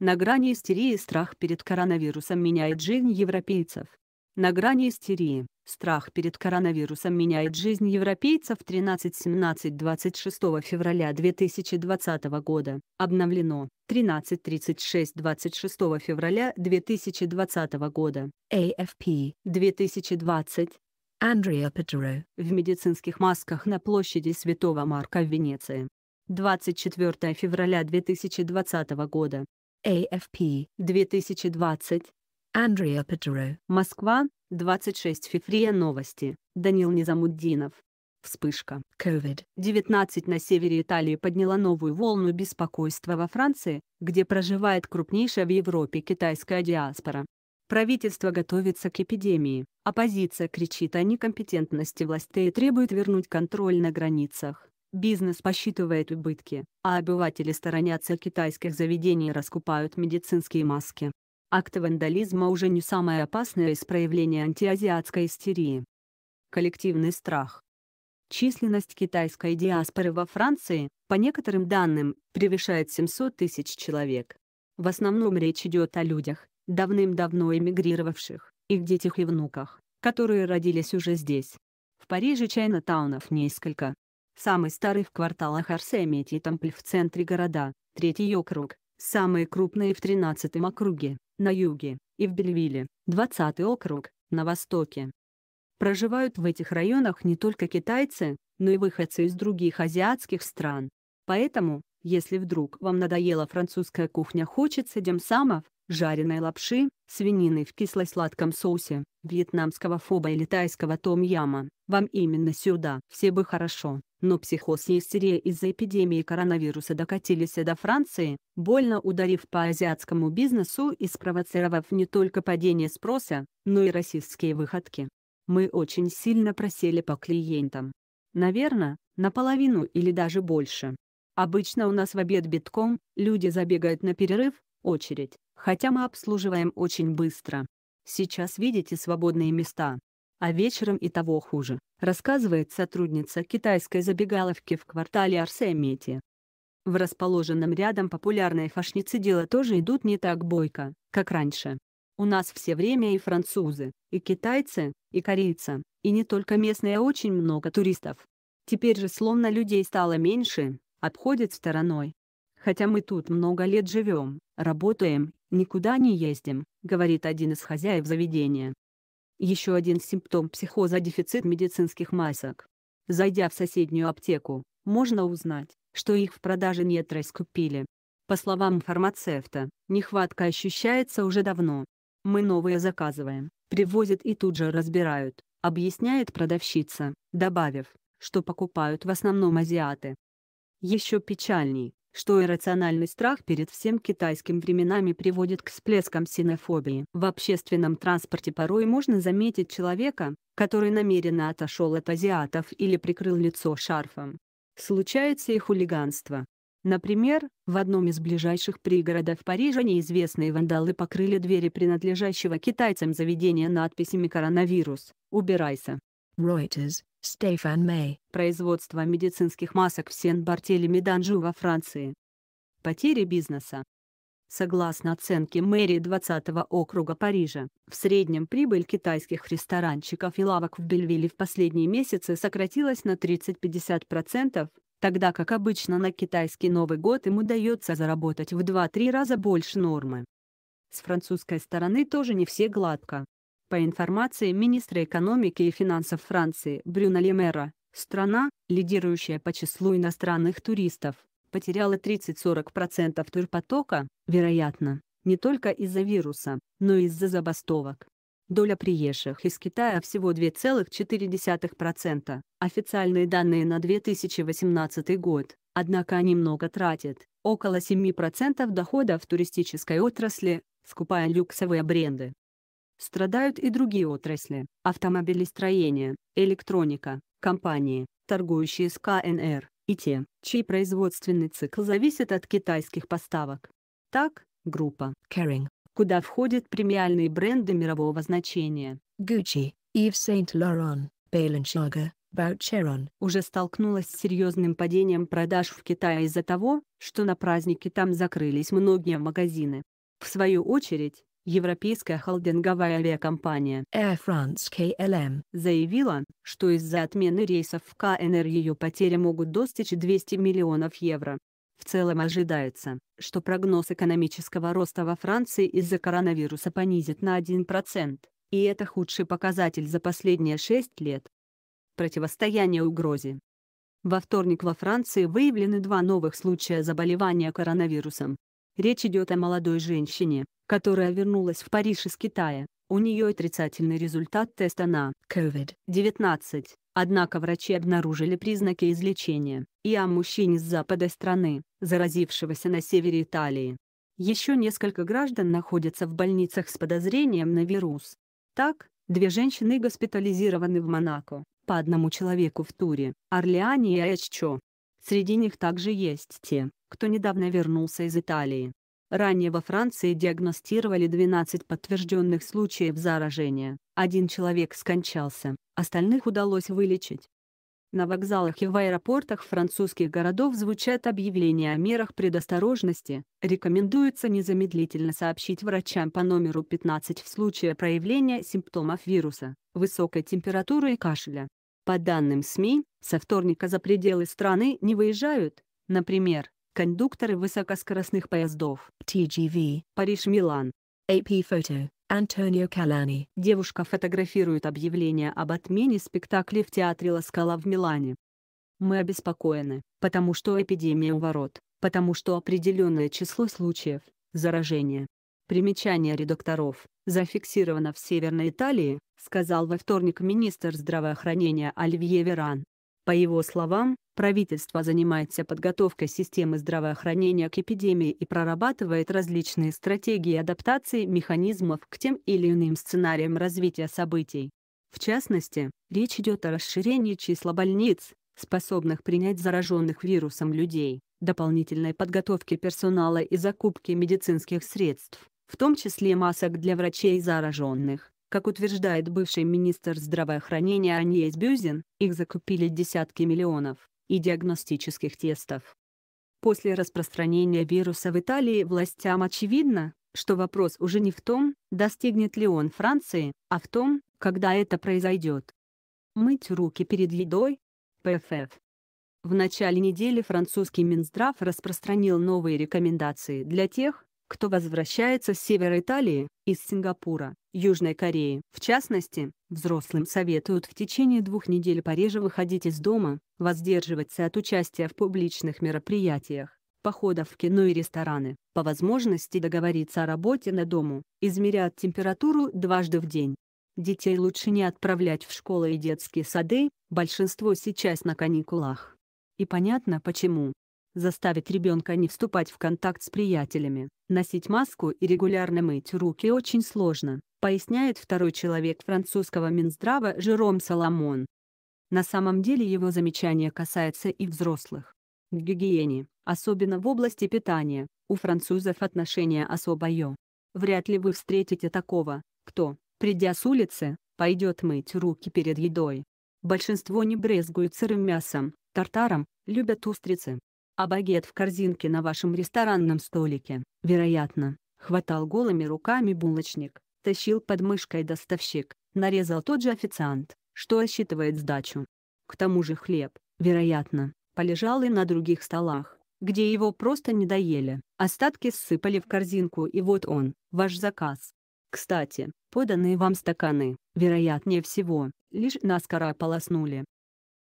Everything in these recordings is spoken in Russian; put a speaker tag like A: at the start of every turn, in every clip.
A: На грани истерии страх перед коронавирусом меняет жизнь европейцев. На грани истерии страх перед коронавирусом меняет жизнь европейцев 13-17-26 февраля 2020 года. Обновлено 13.36-26 февраля 2020 года. AFP 2020. Андреа Петеро в медицинских масках на площади Святого Марка в Венеции. 24 февраля 2020 года. AFP 2020. Андреа Петеро. Москва, 26 февраля новости. Данил Низамуддинов. Вспышка. COVID-19 на севере Италии подняла новую волну беспокойства во Франции, где проживает крупнейшая в Европе китайская диаспора. Правительство готовится к эпидемии, оппозиция кричит о некомпетентности властей и требует вернуть контроль на границах. Бизнес посчитывает убытки, а обыватели сторонятся китайских заведений и раскупают медицинские маски. Акт вандализма уже не самое опасное из проявлений антиазиатской истерии. Коллективный страх. Численность китайской диаспоры во Франции, по некоторым данным, превышает 700 тысяч человек. В основном речь идет о людях, давным-давно эмигрировавших, их детях и внуках, которые родились уже здесь. В Париже Чайнатаунов несколько, самый старый в кварталах Арсемити и Тампль в центре города, третий округ, самые крупные в 13 округе, на юге, и в Бельвилле, 20 округ, на востоке. Проживают в этих районах не только китайцы, но и выходцы из других азиатских стран. Поэтому, если вдруг вам надоела французская кухня, хочется демсамов, жареной лапши, свинины в кисло-сладком соусе, вьетнамского фоба или тайского том-яма. Вам именно сюда. Все бы хорошо. Но психоз и истерия из-за эпидемии коронавируса докатились до Франции, больно ударив по азиатскому бизнесу и спровоцировав не только падение спроса, но и российские выходки. Мы очень сильно просели по клиентам. Наверное, наполовину или даже больше. Обычно у нас в обед битком, люди забегают на перерыв, очередь, Хотя мы обслуживаем очень быстро. Сейчас видите свободные места. А вечером и того хуже, рассказывает сотрудница китайской забегаловки в квартале Арсемети. В расположенном рядом популярной фашнице дела тоже идут не так бойко, как раньше. У нас все время и французы, и китайцы, и корейцы, и не только местные, а очень много туристов. Теперь же словно людей стало меньше, обходят стороной, Хотя мы тут много лет живем, работаем, никуда не ездим, говорит один из хозяев заведения. Еще один симптом психоза – дефицит медицинских масок. Зайдя в соседнюю аптеку, можно узнать, что их в продаже нет раскупили. По словам фармацевта, нехватка ощущается уже давно. Мы новые заказываем, привозят и тут же разбирают, объясняет продавщица, добавив, что покупают в основном азиаты. Еще печальней, что иррациональный страх перед всем китайским временами приводит к всплескам синофобии. В общественном транспорте порой можно заметить человека, который намеренно отошел от азиатов или прикрыл лицо шарфом. Случается и хулиганство. Например, в одном из ближайших пригородов Парижа неизвестные вандалы покрыли двери принадлежащего китайцам заведения надписями «Коронавирус, убирайся». Reuters. Стефан Мэй. Производство медицинских масок в Сен-Бартелеме Данжу во Франции. Потери бизнеса. Согласно оценке мэрии 20 округа Парижа, в среднем прибыль китайских ресторанчиков и лавок в Бельвилле в последние месяцы сократилась на 30-50%, тогда как обычно на китайский Новый год им удается заработать в 2-3 раза больше нормы. С французской стороны тоже не все гладко. По информации министра экономики и финансов Франции Брюна Лемера, страна, лидирующая по числу иностранных туристов, потеряла 30-40% турпотока, вероятно, не только из-за вируса, но и из-за забастовок. Доля приезжих из Китая всего 2,4%, официальные данные на 2018 год, однако они много тратят, около 7% дохода в туристической отрасли, скупая люксовые бренды. Страдают и другие отрасли – автомобилестроение, электроника, компании, торгующие с КНР, и те, чей производственный цикл зависит от китайских поставок. Так, группа Caring, куда входят премиальные бренды мирового значения Gucci, Yves Saint Laurent, Balenciaga, Boucheron, уже столкнулась с серьезным падением продаж в Китае из-за того, что на праздники там закрылись многие магазины. В свою очередь, Европейская холдинговая авиакомпания Air France KLM заявила, что из-за отмены рейсов в КНР ее потери могут достичь 200 миллионов евро. В целом ожидается, что прогноз экономического роста во Франции из-за коронавируса понизит на 1%, и это худший показатель за последние 6 лет. Противостояние угрозе. Во вторник во Франции выявлены два новых случая заболевания коронавирусом. Речь идет о молодой женщине, которая вернулась в Париж из Китая. У нее отрицательный результат теста на COVID-19, однако врачи обнаружили признаки излечения, и о мужчине с запада страны, заразившегося на севере Италии. Еще несколько граждан находятся в больницах с подозрением на вирус. Так, две женщины госпитализированы в Монако, по одному человеку в Туре, Орлеане и Эччо. Среди них также есть те, кто недавно вернулся из Италии. Ранее во Франции диагностировали 12 подтвержденных случаев заражения, один человек скончался, остальных удалось вылечить. На вокзалах и в аэропортах французских городов звучат объявления о мерах предосторожности, рекомендуется незамедлительно сообщить врачам по номеру 15 в случае проявления симптомов вируса, высокой температуры и кашля. По данным СМИ, со вторника за пределы страны не выезжают, например, кондукторы высокоскоростных поездов. TGV. Париж-Милан. AP Photo. Антонио Калани. Девушка фотографирует объявление об отмене спектакля в театре Ласкала в Милане. Мы обеспокоены, потому что эпидемия у ворот, потому что определенное число случаев, заражения. Примечание редакторов, зафиксировано в Северной Италии, сказал во вторник министр здравоохранения Оливье Веран. По его словам, Правительство занимается подготовкой системы здравоохранения к эпидемии и прорабатывает различные стратегии адаптации механизмов к тем или иным сценариям развития событий. В частности, речь идет о расширении числа больниц, способных принять зараженных вирусом людей, дополнительной подготовке персонала и закупке медицинских средств, в том числе масок для врачей зараженных. Как утверждает бывший министр здравоохранения Аньес Бюзин, их закупили десятки миллионов и диагностических тестов. После распространения вируса в Италии властям очевидно, что вопрос уже не в том, достигнет ли он Франции, а в том, когда это произойдет. Мыть руки перед едой? ПФФ. В начале недели французский Минздрав распространил новые рекомендации для тех, кто возвращается с севера Италии, из Сингапура, Южной Кореи. В частности, взрослым советуют в течение двух недель пореже выходить из дома, воздерживаться от участия в публичных мероприятиях, походов в кино и рестораны, по возможности договориться о работе на дому, измерять температуру дважды в день. Детей лучше не отправлять в школы и детские сады, большинство сейчас на каникулах. И понятно почему. Заставить ребенка не вступать в контакт с приятелями, носить маску и регулярно мыть руки очень сложно, поясняет второй человек французского Минздрава Жером Соломон. На самом деле его замечание касается и взрослых. В гигиене, особенно в области питания, у французов отношение особое. Вряд ли вы встретите такого, кто, придя с улицы, пойдет мыть руки перед едой. Большинство не брезгуют сырым мясом, тартаром, любят устрицы. А багет в корзинке на вашем ресторанном столике, вероятно, хватал голыми руками булочник, тащил под мышкой доставщик, нарезал тот же официант, что рассчитывает сдачу. К тому же хлеб, вероятно, полежал и на других столах, где его просто не доели. Остатки ссыпали в корзинку и вот он, ваш заказ. Кстати, поданные вам стаканы, вероятнее всего, лишь наскоро полоснули.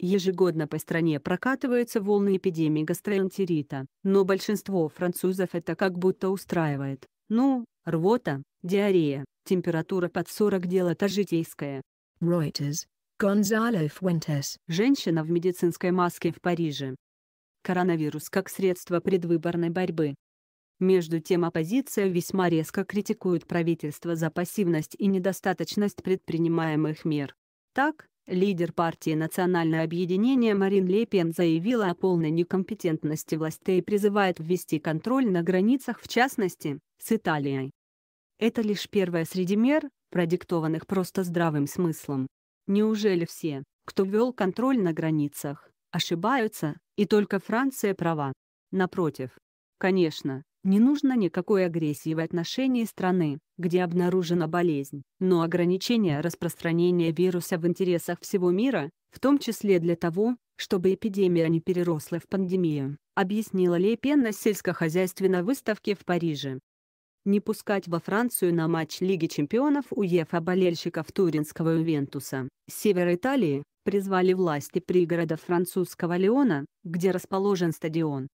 A: Ежегодно по стране прокатываются волны эпидемии гастроэнтерита, но большинство французов это как будто устраивает. Ну, рвота, диарея, температура под 40 дело-то житейское. Reuters Гонзало Фуэнтес. Женщина в медицинской маске в Париже. Коронавирус как средство предвыборной борьбы. Между тем оппозиция весьма резко критикует правительство за пассивность и недостаточность предпринимаемых мер. Так, лидер партии «Национальное объединение» Марин Лепен заявила о полной некомпетентности властей и призывает ввести контроль на границах, в частности, с Италией. Это лишь первая среди мер, продиктованных просто здравым смыслом. Неужели все, кто вел контроль на границах, ошибаются, и только Франция права? Напротив. Конечно, не нужно никакой агрессии в отношении страны, где обнаружена болезнь, но ограничение распространения вируса в интересах всего мира, в том числе для того, чтобы эпидемия не переросла в пандемию, объяснила Лейпен на сельскохозяйственной выставке в Париже не пускать во Францию на матч Лиги чемпионов УЕФА болельщиков Туринского Ювентуса, север Италии, призвали власти пригорода французского Леона, где расположен стадион.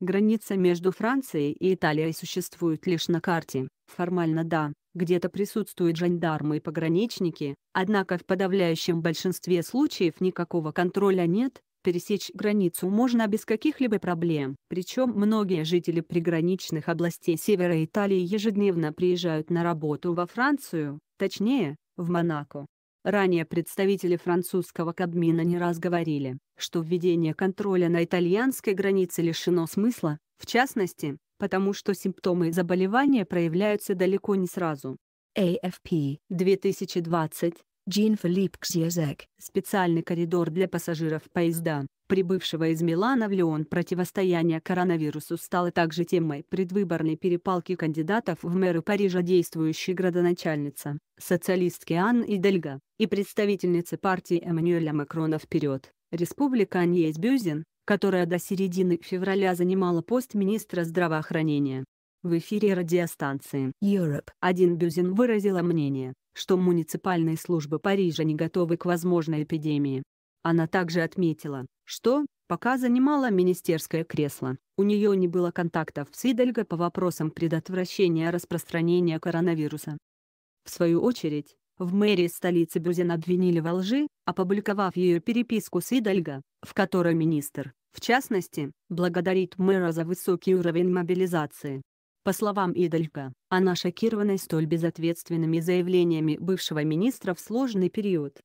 A: Граница между Францией и Италией существует лишь на карте, формально да, где-то присутствуют жандармы и пограничники, однако в подавляющем большинстве случаев никакого контроля нет, Пересечь границу можно без каких-либо проблем. Причем многие жители приграничных областей севера Италии ежедневно приезжают на работу во Францию, точнее, в Монако. Ранее представители французского Кабмина не раз говорили, что введение контроля на итальянской границе лишено смысла, в частности, потому что симптомы заболевания проявляются далеко не сразу. AFP 2020 Джин-Филипп Ксьезек. Специальный коридор для пассажиров поезда, прибывшего из Милана в Леон. Противостояние коронавирусу стало также темой предвыборной перепалки кандидатов в мэры Парижа действующей градоначальница, социалистки Анн Идельга, и представительницы партии Эммануэля Макрона «Вперед!» Республика Аньес Бюзин, которая до середины февраля занимала пост министра здравоохранения. В эфире радиостанции Europe 1 Бюзин выразила мнение, что муниципальные службы Парижа не готовы к возможной эпидемии. Она также отметила, что, пока занимала министерское кресло, у нее не было контактов с Идельго по вопросам предотвращения распространения коронавируса. В свою очередь, в мэрии столицы Бюзен обвинили во лжи, опубликовав ее переписку с Идельго, в которой министр, в частности, благодарит мэра за высокий уровень мобилизации, по словам Идалька, она шокирована столь безответственными заявлениями бывшего министра в сложный период,